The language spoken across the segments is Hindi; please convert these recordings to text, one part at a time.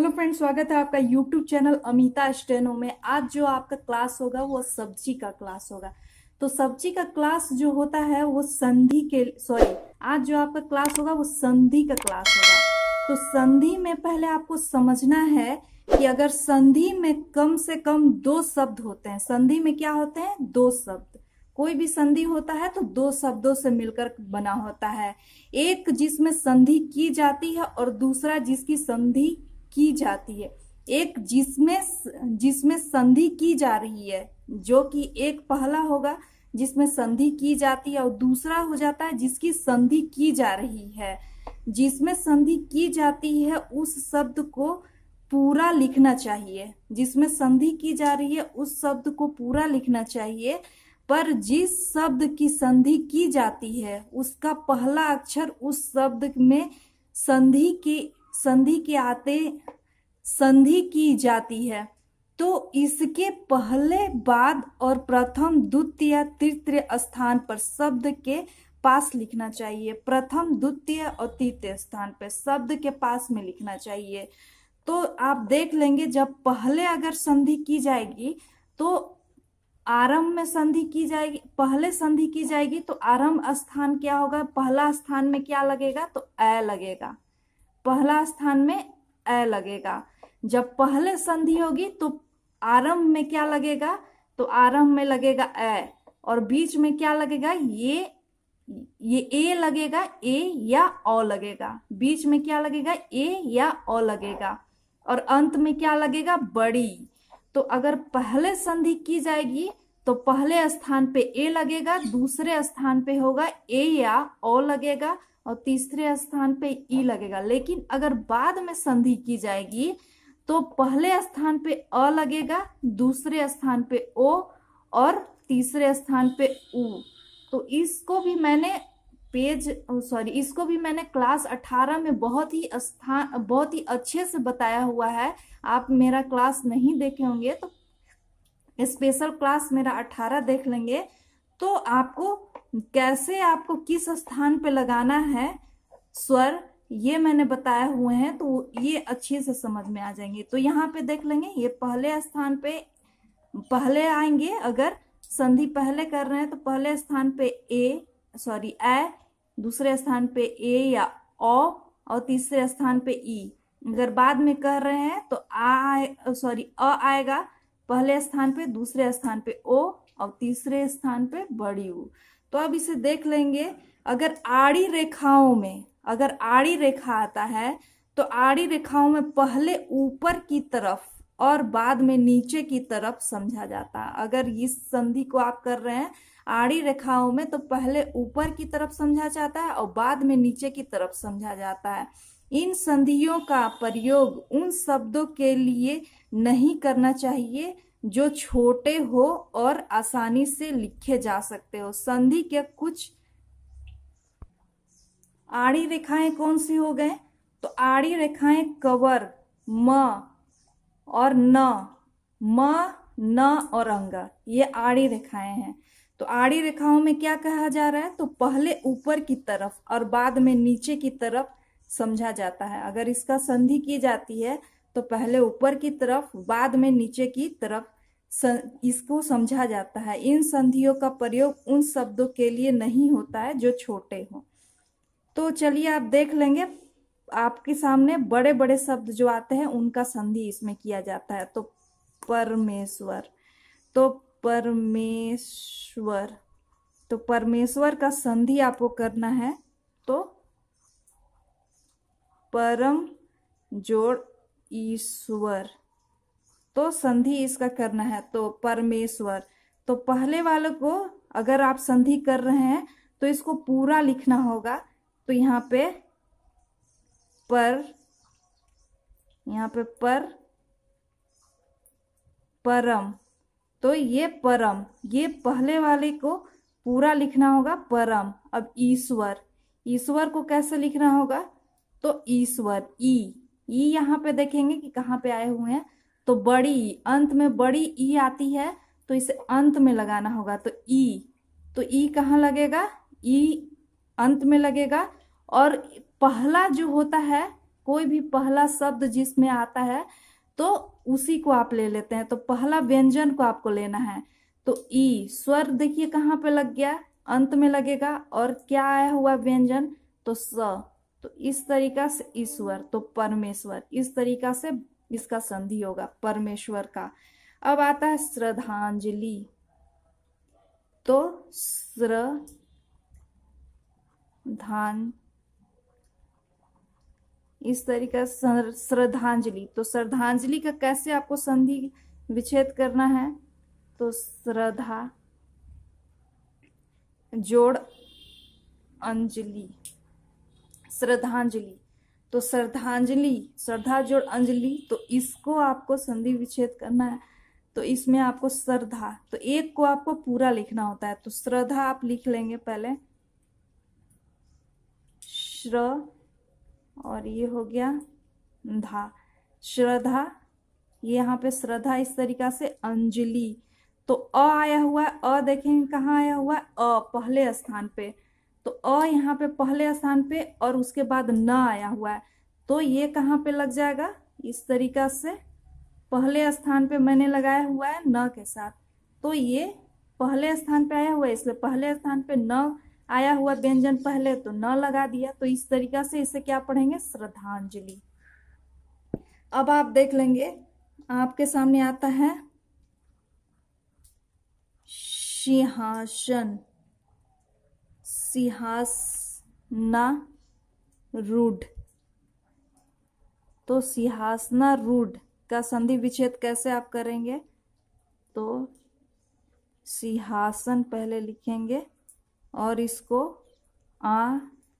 हेलो फ्रेंड्स स्वागत है आपका यूट्यूब चैनल अमिता स्टेनो में आज जो आपका क्लास होगा वो सब्जी का क्लास होगा तो सब्जी का क्लास जो होता है वो संधि के सॉरी आज जो आपका क्लास होगा वो संधि का क्लास होगा तो संधि में पहले आपको समझना है कि अगर संधि में कम से कम दो शब्द होते हैं संधि में क्या होते हैं दो शब्द कोई भी संधि होता है तो दो शब्दों से मिलकर बना होता है एक जिसमें संधि की जाती है और दूसरा जिसकी संधि की जाती है एक जिसमें जिसमें संधि की जा रही है जो कि एक पहला होगा जिसमें संधि की जाती है और दूसरा हो जाता है जिसकी संधि की जा रही है जिसमें संधि की जाती है उस शब्द को पूरा लिखना चाहिए जिसमें संधि की जा रही है उस शब्द को पूरा लिखना चाहिए पर जिस शब्द की संधि की जाती है उसका पहला अक्षर उस शब्द में संधि की संधि के आते संधि की जाती है तो इसके पहले बाद और प्रथम द्वितीय तृतीय स्थान पर शब्द के पास लिखना चाहिए प्रथम द्वितीय और तृतीय स्थान पर शब्द के पास में लिखना चाहिए तो आप देख लेंगे जब पहले अगर संधि की जाएगी तो आरंभ में संधि की जाएगी पहले संधि की जाएगी तो आरंभ स्थान क्या होगा पहला स्थान में क्या लगेगा तो अ लगेगा पहला स्थान में अ लगेगा जब पहले संधि होगी तो आरंभ में क्या लगेगा तो आरंभ में लगेगा अ और बीच में क्या लगेगा ये ये ए लगेगा ए या ओ लगेगा बीच में क्या लगेगा ए या ओ लगेगा और अंत में क्या लगेगा बड़ी तो अगर पहले संधि की जाएगी तो पहले स्थान पे ए लगेगा दूसरे स्थान पे होगा ए या ओ लगेगा और तीसरे स्थान पे ई हाँ। लगेगा लेकिन अगर बाद में संधि की जाएगी तो पहले स्थान पे अ लगेगा दूसरे स्थान पे ओ और तीसरे स्थान पे ऊ तो इसको भी मैंने पेज सॉरी इसको भी मैंने क्लास 18 में बहुत ही स्थान बहुत ही अच्छे से बताया हुआ है आप मेरा क्लास नहीं देखे होंगे तो स्पेशल क्लास मेरा 18 देख लेंगे तो आपको कैसे आपको किस स्थान पे लगाना है स्वर ये मैंने बताए हुए हैं तो ये अच्छे से समझ में आ जाएंगे तो यहाँ पे देख लेंगे ये पहले स्थान पे पहले आएंगे अगर संधि पहले कर रहे हैं तो पहले स्थान पे ए सॉरी ए दूसरे स्थान पे ए या ओ और तीसरे स्थान पे ई अगर बाद में कर रहे हैं तो आ सॉरी अ आएगा पहले स्थान पे दूसरे स्थान पे ओ और तीसरे स्थान पे बड़ी ऊ तो अब इसे देख लेंगे अगर आड़ी रेखाओं में अगर आड़ी रेखा आता है तो आड़ी रेखाओं में पहले ऊपर की तरफ और बाद में नीचे की तरफ समझा जाता है अगर इस संधि को आप कर रहे हैं आड़ी रेखाओं में तो पहले ऊपर की तरफ समझा जाता है और बाद में नीचे की तरफ समझा जाता है इन संधियों का प्रयोग उन शब्दों के लिए नहीं करना चाहिए जो छोटे हो और आसानी से लिखे जा सकते हो संधि के कुछ आड़ी रेखाएं कौन सी हो गए तो आड़ी रेखाएं कवर म और न म न और अंग ये आड़ी रेखाएं हैं तो आड़ी रेखाओं में क्या कहा जा रहा है तो पहले ऊपर की तरफ और बाद में नीचे की तरफ समझा जाता है अगर इसका संधि की जाती है तो पहले ऊपर की तरफ बाद में नीचे की तरफ इसको समझा जाता है इन संधियों का प्रयोग उन शब्दों के लिए नहीं होता है जो छोटे हों तो चलिए आप देख लेंगे आपके सामने बड़े बड़े शब्द जो आते हैं उनका संधि इसमें किया जाता है तो परमेश्वर तो परमेश्वर तो परमेश्वर का संधि आपको करना है तो परम जोड़ ईश्वर तो संधि इसका करना है तो परमेश्वर तो पहले वाले को अगर आप संधि कर रहे हैं तो इसको पूरा लिखना होगा तो यहाँ पे पर यहाँ पे पर परम तो ये परम ये पहले वाले को पूरा लिखना होगा परम अब ईश्वर ईश्वर को कैसे लिखना होगा तो ईश्वर ई ई यहाँ पे देखेंगे कि कहाँ पे आए हुए हैं तो बड़ी अंत में बड़ी ई आती है तो इसे अंत में लगाना होगा तो ई तो ई कहाँ लगेगा ई अंत में लगेगा और पहला जो होता है कोई भी पहला शब्द जिसमें आता है तो उसी को आप ले लेते हैं तो पहला व्यंजन को आपको लेना है तो ई स्वर देखिए कहाँ पे लग गया अंत में लगेगा और क्या आया हुआ व्यंजन तो स तो इस तरीका से ईश्वर तो परमेश्वर इस तरीका से इसका संधि होगा परमेश्वर का अब आता है श्रद्धांजलि तो श्र धान इस तरीका श्रद्धांजलि तो श्रद्धांजलि का कैसे आपको संधि विच्छेद करना है तो श्रद्धा जोड़ अंजलि श्रद्धांजलि तो श्रद्धांजलि श्रद्धा जोड़ अंजलि तो इसको आपको संधि विच्छेद करना है तो इसमें आपको श्रद्धा तो एक को आपको पूरा लिखना होता है तो श्रद्धा आप लिख लेंगे पहले श्र और ये हो गया धा श्रद्धा ये यहाँ पे श्रद्धा इस तरीका से अंजलि तो अ आया हुआ है अ देखेंगे कहाँ आया हुआ है अ पहले स्थान पे तो अ यहाँ पे पहले स्थान पे और उसके बाद न आया हुआ है तो ये कहाँ पे लग जाएगा इस तरीका से पहले स्थान पे मैंने लगाया हुआ है न के साथ तो ये पहले स्थान पे आया हुआ है इसलिए पहले स्थान पे न आया हुआ व्यंजन पहले तो न लगा दिया तो इस तरीका से इसे क्या पढ़ेंगे श्रद्धांजलि अब आप देख लेंगे आपके सामने आता है सिंहासन सिंहासना रूढ़ तो सिंहासना रूढ़ का संधि विच्छेद कैसे आप करेंगे तो सिंहासन पहले लिखेंगे और इसको आ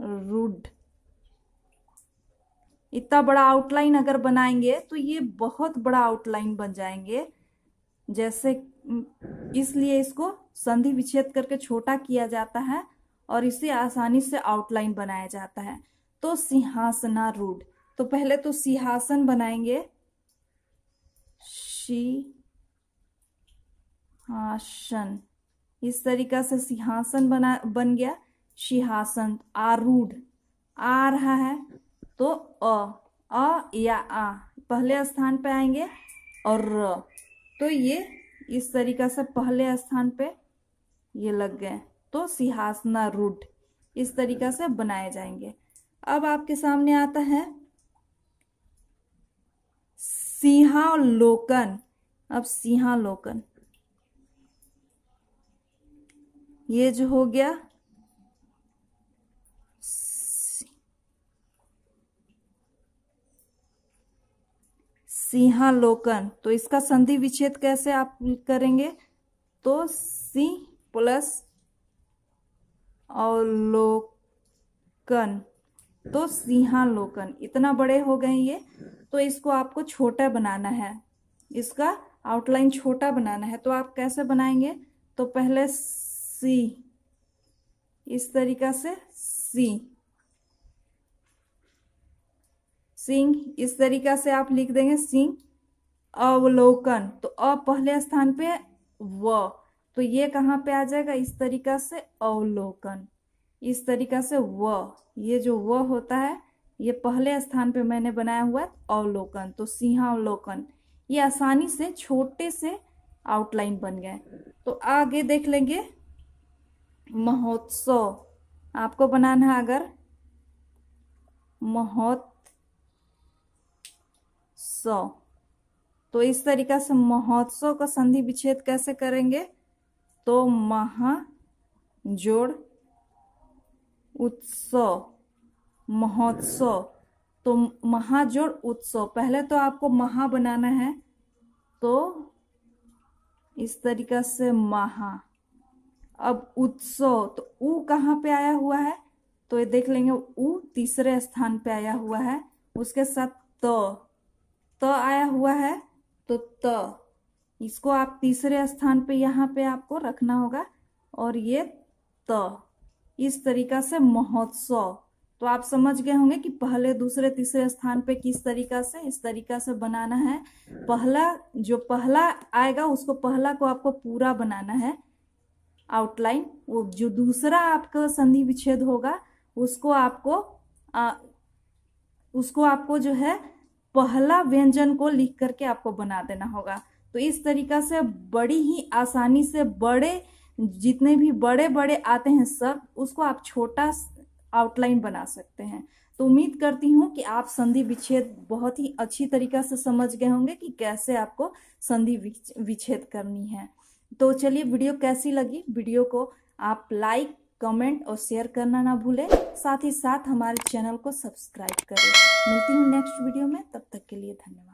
रूढ़ इतना बड़ा आउटलाइन अगर बनाएंगे तो ये बहुत बड़ा आउटलाइन बन जाएंगे जैसे इसलिए इसको संधि विच्छेद करके छोटा किया जाता है और इसे आसानी से आउटलाइन बनाया जाता है तो सिंहासनारूढ़ तो पहले तो सिंहासन बनाएंगे शी हासन इस तरीका से सिंहासन बना बन गया सिंहासन आरूढ़ आ रहा है तो अ अ या आ पहले स्थान पे आएंगे और र तो ये इस तरीका से पहले स्थान पे ये लग गए तो सिंहासना रूट इस तरीका से बनाए जाएंगे अब आपके सामने आता है सिंहालोकन अब सिंहालोकन ये जो हो गया सिंहालोकन तो इसका संधि विच्छेद कैसे आप करेंगे तो सिंह प्लस अवलोकन तो सिंहालोकन इतना बड़े हो गए ये तो इसको आपको छोटा बनाना है इसका आउटलाइन छोटा बनाना है तो आप कैसे बनाएंगे तो पहले सी इस तरीका से सी सिंह इस तरीका से आप लिख देंगे सिंह अवलोकन तो अ पहले स्थान पे व तो ये कहाँ पे आ जाएगा इस तरीका से अवलोकन इस तरीका से व ये जो व होता है ये पहले स्थान पे मैंने बनाया हुआ है अवलोकन तो सिंहावलोकन ये आसानी से छोटे से आउटलाइन बन गए तो आगे देख लेंगे महोत्सव आपको बनाना है अगर महोत्सव तो इस तरीका से महोत्सव का संधि विच्छेद कैसे करेंगे तो महाजोड़ उत्सव महोत्सव तो महाजोड़ उत्सव पहले तो आपको महा बनाना है तो इस तरीका से महा अब उत्सव तो उ कहाँ पे आया हुआ है तो ये देख लेंगे उ तीसरे स्थान पे आया हुआ है उसके साथ त तो, त तो आया हुआ है तो त तो, इसको आप तीसरे स्थान पे यहाँ पे आपको रखना होगा और ये त इस तरीका से महोत्सव तो आप समझ गए होंगे कि पहले दूसरे तीसरे स्थान पे किस तरीका से इस तरीका से बनाना है पहला जो पहला आएगा उसको पहला को आपको पूरा बनाना है आउटलाइन वो जो दूसरा आपका संधि विच्छेद होगा उसको आपको आ, उसको आपको जो है पहला व्यंजन को लिख करके आपको बना देना होगा तो इस तरीका से बड़ी ही आसानी से बड़े जितने भी बड़े बड़े आते हैं सब उसको आप छोटा आउटलाइन बना सकते हैं तो उम्मीद करती हूँ कि आप संधि विच्छेद बहुत ही अच्छी तरीका से समझ गए होंगे कि कैसे आपको संधि विच्छेद करनी है तो चलिए वीडियो कैसी लगी वीडियो को आप लाइक कमेंट और शेयर करना ना भूलें साथ ही साथ हमारे चैनल को सब्सक्राइब करें मिलती हूँ नेक्स्ट वीडियो में तब तक के लिए धन्यवाद